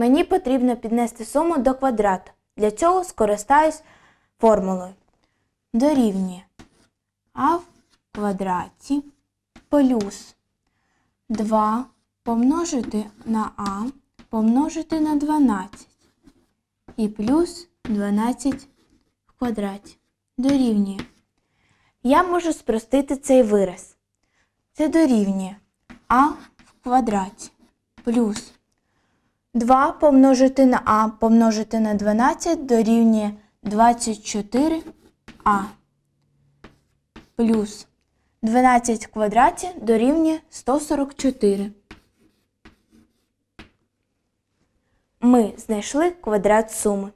Мені потрібно піднести суму до квадрату. Для цього скористаюсь формулою. Дорівнює А в квадраті плюс 2 помножити на А помножити на 12 і плюс 12 в квадраті. Дорівнює. Я можу спростити цей вираз. Це дорівнює А в квадраті плюс 2 помножити на А помножити на 12 дорівнює 24а. Плюс 12 в квадраті дорівнює 144. Ми знайшли квадрат суми.